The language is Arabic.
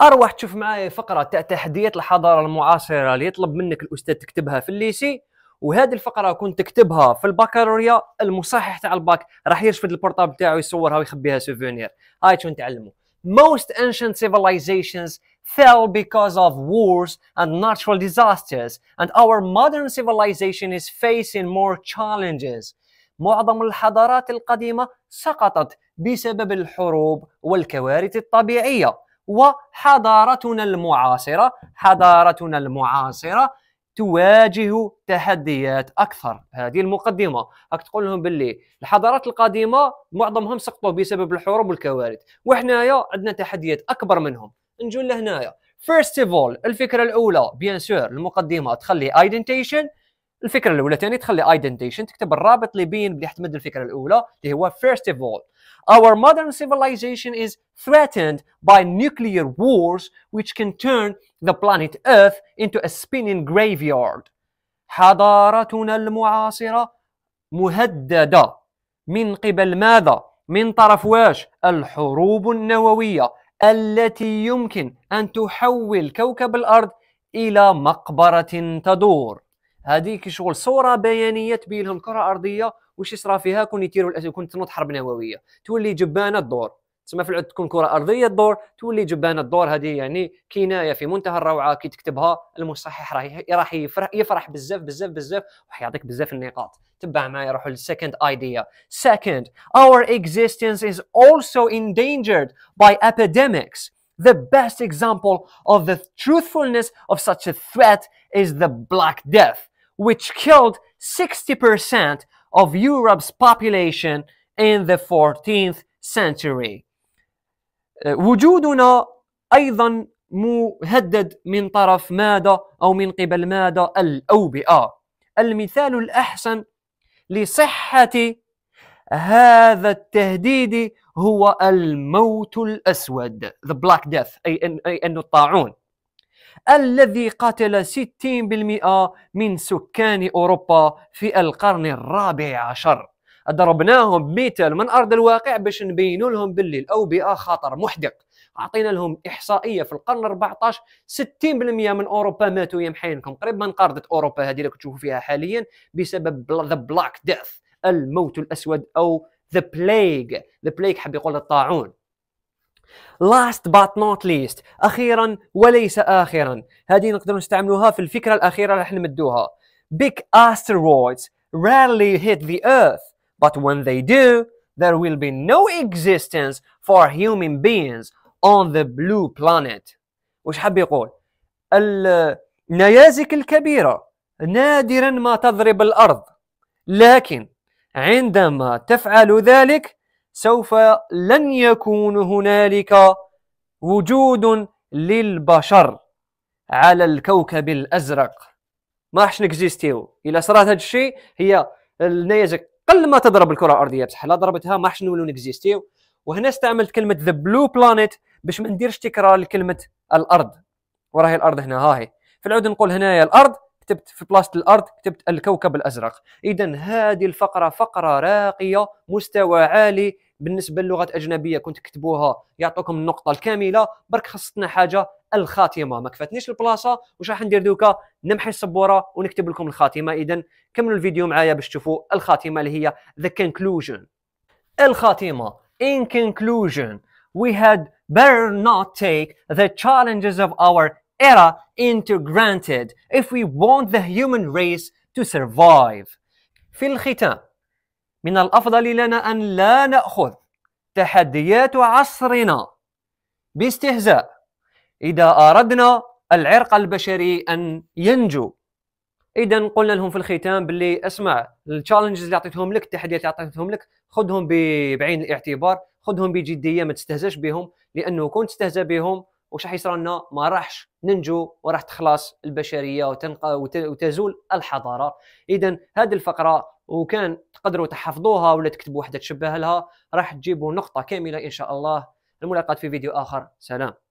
اروح تشوف معايا فقره تاع تحديات الحضاره المعاصره اللي يطلب منك الاستاذ تكتبها في الليسي وهذه الفقره كنت تكتبها في البكالوريا المصحح تاع الباك راح يرشفد البورتابل تاعو يصورها ويخبيها سوفونير هاي شنو نتعلموا most ancient civilizations fell because of wars and natural disasters, and our modern civilization is facing more challenges. معظم الحضارات القديمة سقطت بسبب الحروب والكوارث الطبيعية. وحضارتنا المعاصرة حضارتنا المعاصرة تواجه تحديات اكثر هذه المقدمه راك تقول لهم باللي الحضارات القديمه معظمهم سقطوا بسبب الحروب والكوارث وحنايا عندنا تحديات اكبر منهم نجوا لهنايا فيرست اوف الفكره الاولى بيان سور المقدمه تخلي ايدنتيشن الفكره الاولى ثاني تخلي ايدنتيشن تكتب الرابط اللي بين اللي حتمد الفكره الاولى اللي هو first of all our modern civilization is threatened by nuclear wars which can turn the planet earth into a spinning graveyard حضارتنا المعاصره مهدده من قبل ماذا من طرف واش الحروب النوويه التي يمكن ان تحول كوكب الارض الى مقبره تدور هذيك شغل صوره بيانيه تبين لهم كره ارضيه واش يصرى فيها كون يديروا كون تنوض حرب نوويه تولي جبانه الدور تسمى في العود تكون كره ارضيه الدور تولي جبانه الدور هذه يعني كنايه في منتهى الروعه كي تكتبها المصحح راح راح يفرح يفرح بزاف بزاف بزاف راح يعطيك بزاف النقاط تبع معايا روحوا للسكند ايديا second our existence is also endangered by epidemics the best example of the truthfulness of such a threat is the black death which killed 60% of Europe's population in the 14th century. وجودنا أيضا مهدد من طرف ماذا أو من قبل ماذا الأوبئة المثال الأحسن لصحة هذا التهديد هو الموت الأسود the Black Death أي أن الطاعون الذي قتل 60% من سكان أوروبا في القرن الرابع عشر ضربناهم مثال من أرض الواقع باش نبينوا لهم باللي الأوبئة خطر محدق أعطينا لهم احصائيه في القرن 14 60% من اوروبا ماتوا يا قريب من قاردة اوروبا هذه اللي تشوفوا فيها حاليا بسبب ذا بلاك ديث الموت الاسود او ذا Plague ذا Plague حب يقول الطاعون Last but not least أخيرا وليس آخرا هذه نقدر نستعملوها في الفكرة الأخيرة اللي نمدوها Big asteroids rarely hit the earth but when they do there will be no existence for human beings on the blue planet وش حاب يقول النيازك الكبيرة نادرا ما تضرب الأرض لكن عندما تفعل ذلك سوف لن يكون هنالك وجود للبشر على الكوكب الازرق ما راحش نكزيستيو الا صرات هذا الشيء هي النيازك قل ما تضرب الكره الارضيه بصح لا ضربتها ما راحش نولوا نكزيستيو وهنا استعملت كلمه ذا بلو بلانيت باش ما نديرش تكرار لكلمه الارض وراهي الارض هنا ها هي فالعود نقول هنايا الارض كتبت في بلاصه الارض كتبت الكوكب الازرق اذا هذه الفقره فقره راقيه مستوى عالي بالنسبه للغات اجنبيه كنت تكتبوها يعطوكم النقطه الكامله برك خصتنا حاجه الخاتمه ما كفاتنيش البلاصه وش راح ندير دوكا نمحي السبوره ونكتب لكم الخاتمه اذا كملوا الفيديو معايا باش تشوفوا الخاتمه اللي هي the conclusion الخاتمه in conclusion we had better not take the challenges of our era into granted if we want the human race to survive. في الختام من الأفضل لنا أن لا نأخذ تحديات عصرنا باستهزاء إذا أردنا العرق البشري أن ينجو اذا قلنا لهم في الختام باللي اسمع التشالنجز اللي عطيتهم لك التحديات اللي عطيتهم لك خذهم بعين الاعتبار خذهم بجديه ما تستهزاش بهم لانه كون تستهزأ بهم وش راح يصير لنا ما راحش ننجو وراح تخلص البشريه وتنق... وتزول الحضاره اذا هذه الفقره وكان تقدروا تحفظوها ولا تكتبوا واحده تشبه لها راح تجيبوا نقطه كامله ان شاء الله الملاقات في فيديو اخر سلام